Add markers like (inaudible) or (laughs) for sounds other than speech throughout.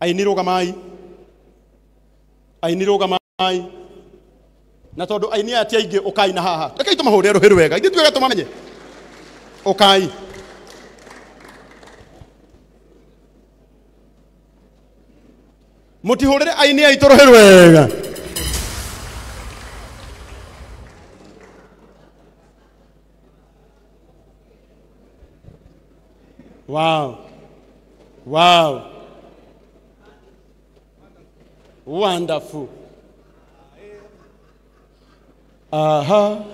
ainirũgamai ainirũgamai na tondå aini aya ti aingä å kai na haha rekei tå mahå re rå hä rwega ithuä tuä gatå mamenye å kai må tihå rä re aini aitå rå hä rwega wow wow Wonderful. Aha.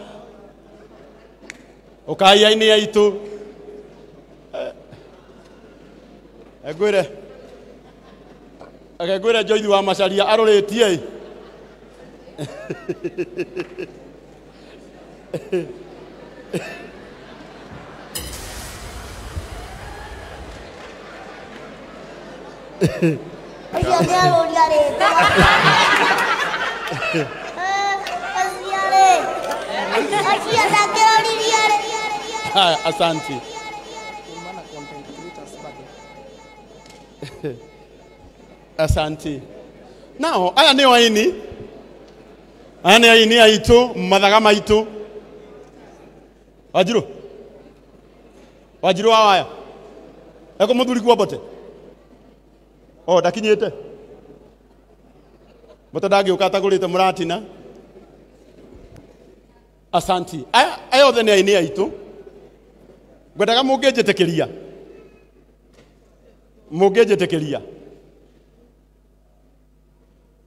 ukaiya Agure. Eh, Agure. Egwĩre. Agegwĩre Joithi wa Macharia arorĩtie. Hehehe (laughs) Os diademas, os diaretas. ni diareta. Haya, asante. asante nao aya nä aini aya ni aini aitå mathaga maitå wanjirå wanjirå wa waya ekå må o oh, ndakinyite muta ndangiuka atagurite muratina asanti aya othe nä aini aitå ngwendaga må ngä njä tä kä ria må ngä njä tä kä ria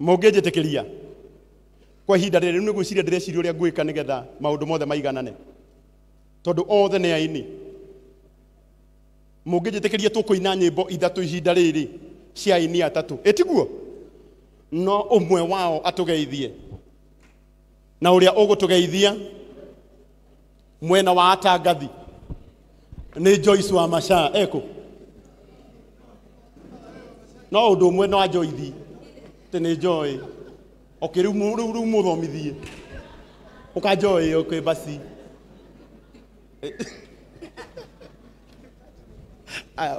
må ngä njä tä kä ria kwa ihinda rä rä nä gwä ciria ndä reciria å rä a ngwä ka nä getha maå ndå mothe maiganane tondå othe nä aini må ngä njä tä kä ria tå kå ina nyä mbo ithatå ihinda rä rä cia ini atatu etiguo no umwe wao atugeithie na uria ugutugeithia mwena wa atangathi ni Joyce wa Masha eko no undu umwe no ajoithi ti ni joy okä rä u rä u må thomithie å kanjoä ä kwä mbaci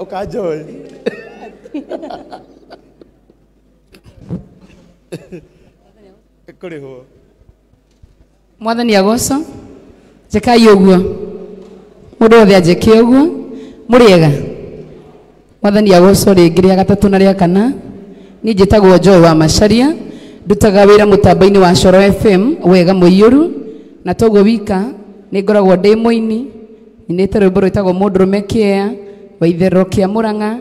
å (laughs) kanjoä (laughs) kå rä mwathani agoco njekai å guo må ndå othe anjeke å guo må rä ega mwathani agoco rä ngä rä a gatatå na rä a kana niä tagwo wa macaria ndutaga wä ra må wa coro fm wega må ru na toguo wika nä ngoragwo ndä må ini nyinä te rwä mbo rwä tagwo må ndå rå me kä kä a må ranga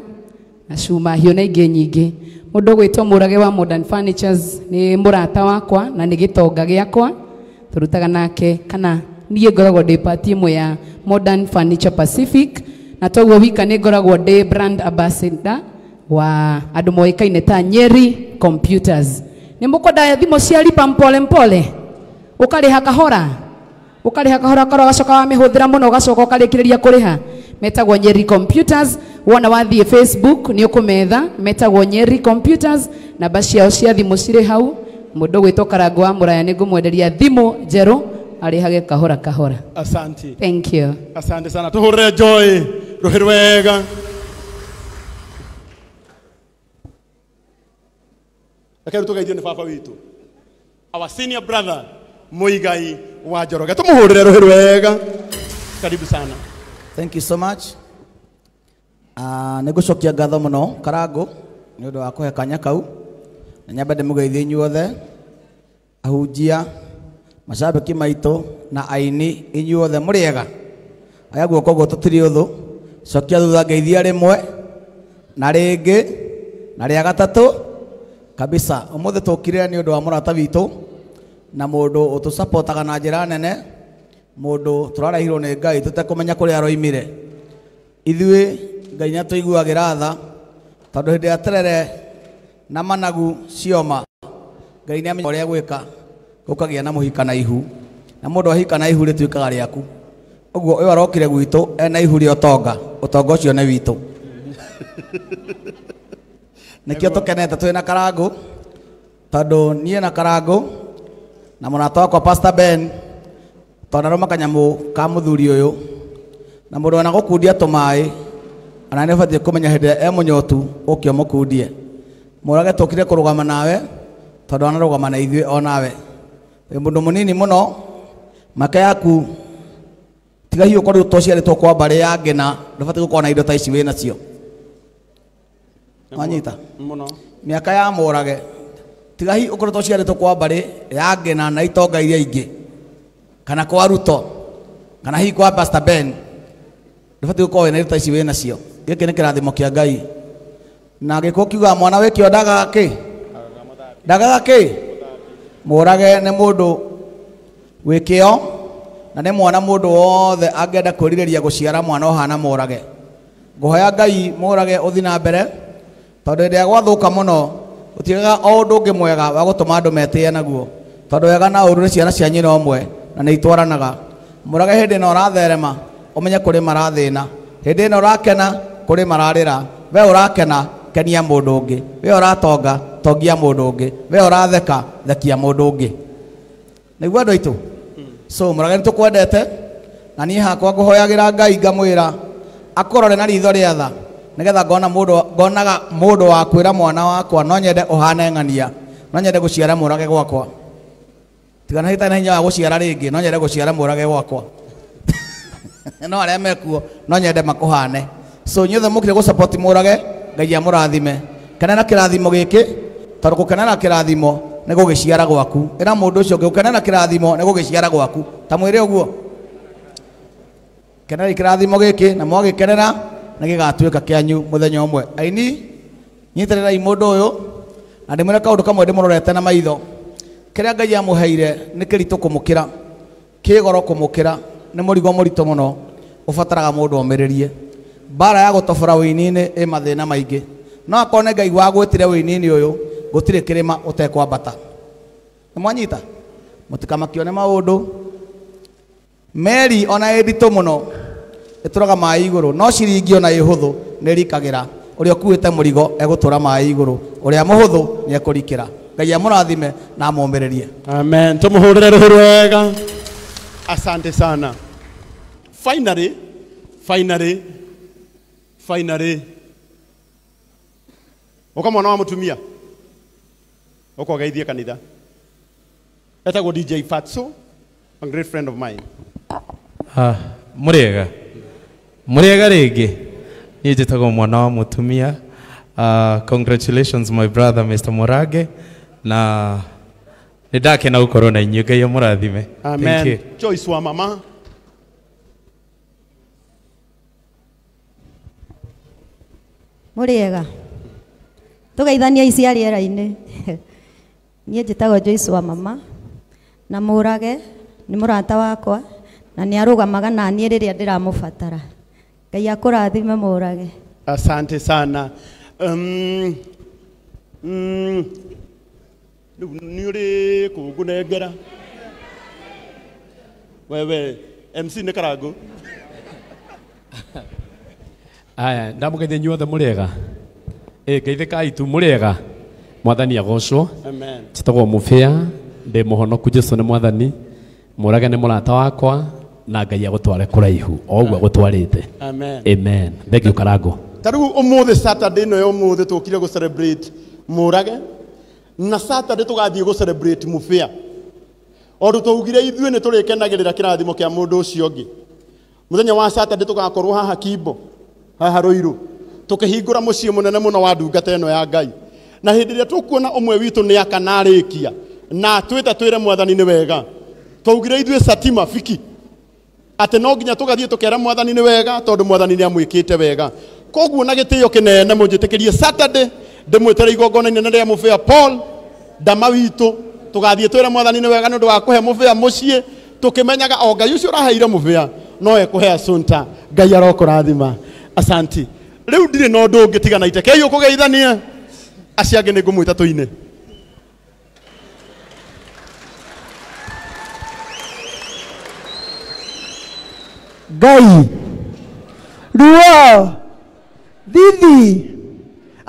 acuma hio na ingä nyingä må ndå gwä two må rage wa modern furnitures nä må rata wakwa na nä gä tonga gä akwa tå rutaga nake kana niä ngoragwo ndä pati ä ya modern furniture pacific na toguo wika nä ngoragwo ndä brand ambassador wa andå kaine ta nyeri computers nä må kwenda thimå cia lipa mpole mpole å karä ha kahora å karä ha kahora kahora å gacoka wamä hå thä ra må no å gacoka å karä kä rä ria kå rä ha metagwo nyeri computers wona wathiä facebook ni å kå metha metagwo nyeri computers namba ciao cia thimå cirä hau må ndå gwä two karango wa må raya nä ngå mwenderia arihage kahora kahora asante thank you asante sana tuhure joy ruhi rwega reke tugeithio ni baba witu our senior brother muigai wa njoroge tumuhurire ruhi rwega karibu sana thank you so much nä ah, ngå cokia ngatho må no karangå nä å ndå wa kå he kanya kau na nyambe ndä må geithie inyuothe ahunjia ki maitå na aini inyuothe må rä ega aya guoko guo tå tirä å thå cokia thutha ngeithia rä mwe na rä ngä na rä a gatatå kabisa å må thä tå nä å ndå wa må rata witå na må ndå å tå sapotaga na njä ra nene må ndå tå rarehirwo nä ngai tå tekå menya kå rä a aroimire ithuä ngai nä atåiguagä tha tondå hä ndä ä rä terere na managu cioma ngai nä amenya rä a gwä ka gå kagä a na må hika na ihu na må ndå ahika na ihu rä tuä kaga rä aku å guo å yå arokire gwitå ena ihu rä a å tonga å cio nä witå (laughs) nä kä o tå kenete twä na karangå tondå niä na karangå na må nata wakwa ben tondarå makanyamå ka må thuri å yå na må ndå ona gå kundia tå maä ona nä batiä kå menya hä ndä ä rä a e må nyotu å kä o må kundie må rage tå kire kå rå gama nawe tondå ona rå gama na ithuä onawe wä må ndå må nini må no maka yaku tiga hiå korä u twaciarä two kwa mbarä ya ngena ndå batiä gå korwo na indo ta ici wä nacio wanyita mä aka ya må rage tiga hihi å korwo twaciarä two kwa mbarä ya ngena na itonga iria ingä kana kwa ruto kana hihi kwa pastor ben ndå batiä gå korwo wä na indo ta ici wä nacio gä kä nä kä rathimo kä a ngai na gä kå kiugaga mwana wä kä o ndagaga kä ndagaga kä må rage nä må ndå wä kä o na nä mwana må ndå wothe angäenda kwä rirä ria gå ciara mwana å hana må rage ngå hoya ngai må rage å thi na mbere tondå hä ndä ä gwathå ka må no å tigaga o å ndå å ngä mwega wa gå tå ma andå metä e naguo tondå wega na å ru nä ciana cianyu na å na nä itwaranaga må rage hä ndä ä no å ratherema å menye kå rä marathä na hä ndä ä no å rakena kuri mararira we urakena kenia mundu ungi we uratonga tongia mundu ungi we uratheka thekia mundu ungi niguo andu aitu so murageni tukwendete na niä hakwa ngå hoyagä ra ngai ngamwä ra akorore na ritho rä atha ngona mundu ngonaga mundu wa kwira ra mwana wakwa no nyende å ng'ania no nyende guciara murage gwakwa tigana hita na hinya wa guciara ringi no nyende guciara murage gwakwa (laughs) no arä mekuo no nyende makuhane so nyothe mukire go support murage ngai amurathime kana na kirathimo giki tondu gukena na kirathimo ni gugiciara gwaku ira mundu ucio gukena na kirathimo ni gugiciara gwaku ta mwire uguo kana na kirathimo giki na mwagikenera na gigatuika kianyu muthenya umwe aini nyitere nyitirirai mundu uyu na ndimwire kaundu kamwe ndimurorete na maitho kiria ngai amuheire ni kiritu kumukira kigoro kumukira ni murigo murito muno ubataraga mundu omiririe mbara ya gutobora wini-ini ä mathä na maingä no akone ngai wagwätire wini-ini å yå gå tirä kä rä ma å mwanyita må tikamakione maå ndå meri ona ä nditå må no ä tå raga maä igå rå no ciringi ona ä hå thå nä rikagä ra å rä a å kuä te må rigo egå tå ra maä igå rå å rä a må hå thå nä ekå rikä ra ngai amå rathime na amå rä amen tumuhurire må hå rä re rå rwega asante sana finally finally finally uka mwana wa mutumia uko gaithia kanitha etagwo DJ Fatso a great friend of mine ah murega murega rege nije njä tagwo mwana wa må tumia uh, ah, congratulations my brother mr morage na nidake gå korwo na inyuä ngai a må rathime choice wa mama muriega tugeithania ici a rĩera-inĩ (laughs) niĩ njĩtagwo Joyce wa mama na mũrage nĩ mũrata wakwa na nĩ arũgamaga na niĩ rĩrĩa ndĩramũbatara ngai akũrathime mũrage asante sana um, mm, nĩ ũrĩ kũngũnengera wewe mc nĩ karangũ (laughs) aya ndamugeithia inyuothe mũrĩ ega ĩ kai tu mũrĩ ega mwathani agocwo njĩtagwo ndä må honoku jesu nä mwathani mũrage nĩ mũrata wakwa na ngai agũtware kũraihu o ũguo agũtwarĩte amen thengiũ karango tarĩu ũmũthĩ saturday no ya tå kire gå celebrate rage na saturday tũgathiĩ gũ celebrate mũbĩa ondu twaugire ithuĩ nĩ tũrĩkenagĩrĩra kĩrathimo kĩa mũndũ ũcio må thenya wa saturday gakorwo haha kimbo haha ruiru tukihingura mucii munene muno wa ndungata ino ya ngai na hindi iria tukuona umwe witu ni akanarikia na twita twire mwathani ni wega twaugire ithuĩ satima fiki atĩ no nginya tũgathiĩ tũkera mwathani ni wega tondu mwathani ni amwikite wega koguo na gitiyo kinene mũnjĩtĩkĩrie saturday ndĩmwĩtĩre igongona inene rĩa mufia paul ndama witũ tugathie twire mwathani ni wega nĩ ũndũ wa kũhe mũbĩa mũciĩ tũkĩmenyaga o ngai ũcio ũraheire mũbĩa no ekuhe asunta ngai arokũrathima asanti riu ndire no ndu ngitigana iteke iyo kugeithania aciange ni ngumwita tuine ngai ruo thithi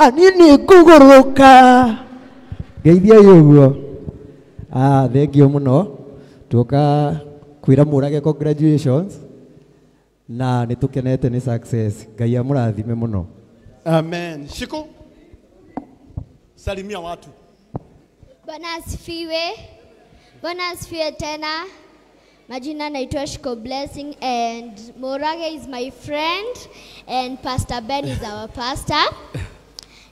anini nguguruka ngeithia yuguo ah thengio må no tuoka kwä ra må rage congratulations na nä tå kenete nä ngai amå rathime må no amen shiko salimia watu bwana asifiwe bwana asifiwe tena majina naitwa shiko blessing and morage is my friend and pastor ben is our pastor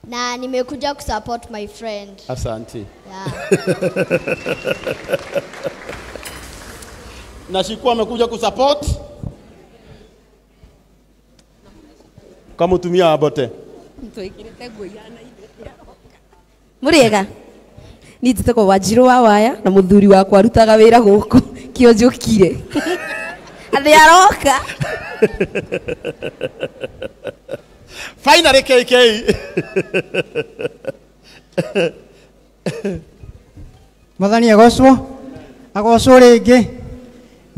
na nimekuja kusupport my friend asante yeah. (laughs) na shiko amekuja kusupport ka mutumia abote muriega ni njitagwo wajiro wa waya na muthuri wa arutaga wira guku kio njukire athi aroka finally kk mathani agocwo agocwo ringi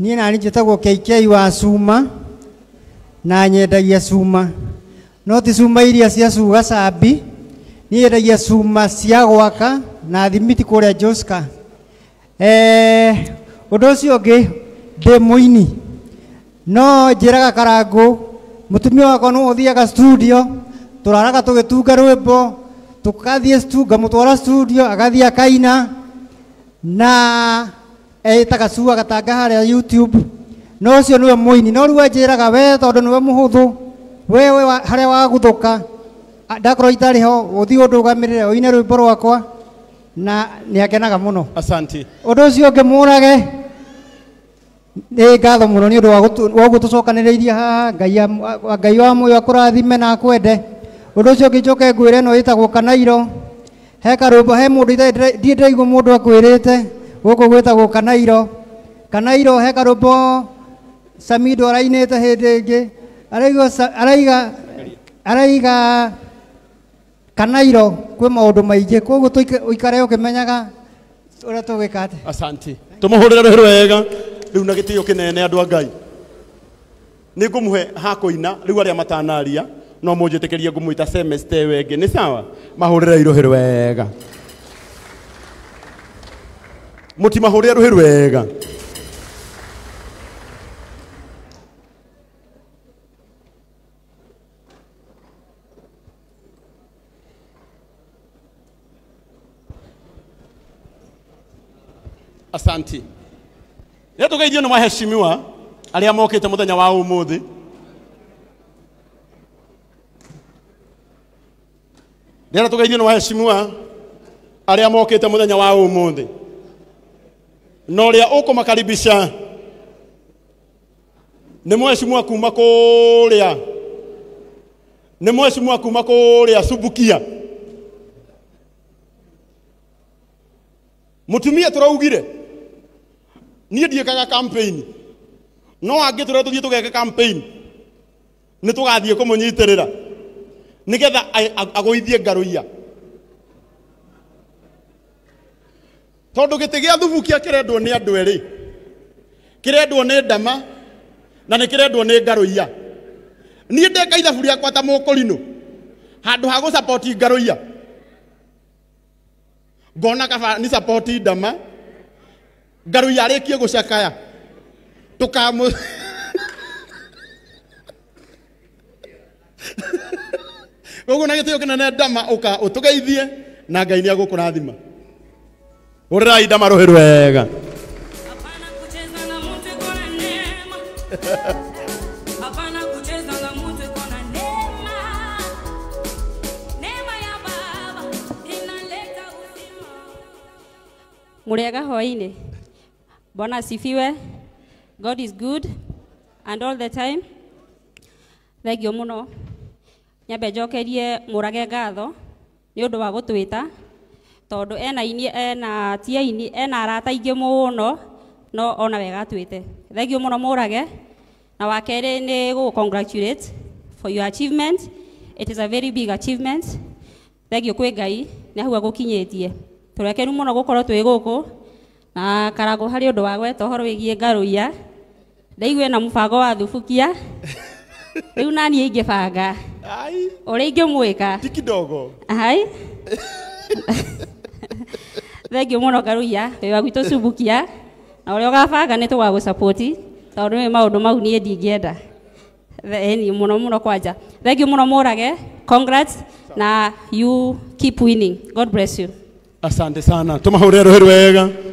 niĩ nani njĩtagwo kk wa cuma na nyendagia cuma no ti cuma iria cia cuga cambi niä endagia cuma cia gwaka na thimiti kå rä a joska å eh, ndå å cio å ngä ndä må ini no njä raga karangå må tumia wakwa no å thiaga studio tå raraga tå gä tunga rwä mbo tå kathiä twara studio kaina na etaga eh, cua gatanga harä a youtube no å cio nä we må ini no rä u anjä raga we tondå nä we må hå thå wewe haria waguthuka ndakorwo itarä ho å thiä å ndå gamä rä re å ine rwä rwakwa na ni akenaga må asante asanti å ndå å cio å ngä må rage nä ngatho må no nä å ndå wa gå tå cokanä rä irie haha ngai wa må yo akå rathime na akwende å ndå å njoke ngwä no ä kanairo he karå he må ndå ndiä ndäraigua må ndå akwä rä te gå kå gwä tagwo kanairo kanairo he karå mbo samindo arainä araiga araiga kanairo kwä maå ndå maingä koguo å ikare å kä menyaga å rä a tå gä ka atä asanti tå må hå rä re rwä wega rä u na gä tä å kä nene andå a ngai nä ngå må he hakå ina rä u arä a matanaria no må njä tä kä rie ngå må ita ä ngä nä sawa mahå rä re irå hä rwega må timahå rä a rå hä rwega asanti rä tå nä mwaheshimiwa arä a mokä te må thenya wa å må thä rä ra tå geithio nä waheshimiwa arä a mokä te må thenya wa å må thä na å rä a å kå makaribica nä mweshimua kuma kå rä a nä mweshimua kuma kå rä a subukia må tumia tå raugire niä ndiäkaga campaign no angä tå rä tå thiä tå geka campaign nä tå gathiä kå må nyitä rä ra nä getha agå ithie ngarå tondå gä tä gä a thubukia kä rendwo nä andå erä kä rendwo nä ndama na nä kä rendwo nä ngarå ia niä ndeka ithabu rĩakwa ta må kå rinå handå ha gå ngarå ia ngona kaba nä ndama ngarå ya arä kie gå cakaya tå kamå koguo na gä tä å känene ndama å ka å tå geithie na ngai nä agå kå rathima å rä rai ndama rå hä rwega må rä hoinä Bwana asifiwe. God is good and all the time. Thengio muno. Nyambe njokerie murage ngatho nä å ndå wa gå twä ta tondå ena ini ena tia ena arata ingä må no no ona wega twä te thengio må no må rage na wa kerä nä gå congratulate for your achievement it is a very big achievement thengio kwä ngai nä ahua gå kinyä tie tå rekeru må no gå korwo twä gå kå na karago harä å ndå wa gweta å horo wä giä ngarå ndaigua na må bango wa thubukia (laughs) rä u naniä ingä banga å rä a ingä mwä ka tikidogo ai thengio må no ngaruia wä wa gwitå cumbukia na å rä a å gabanga nä tå gagå tondå nä maå ndå mau niä ndingäenda må no må no kwanja thengio må no må rage congrats na you keep winning god bless you asante sana tå mahå re rwä rwega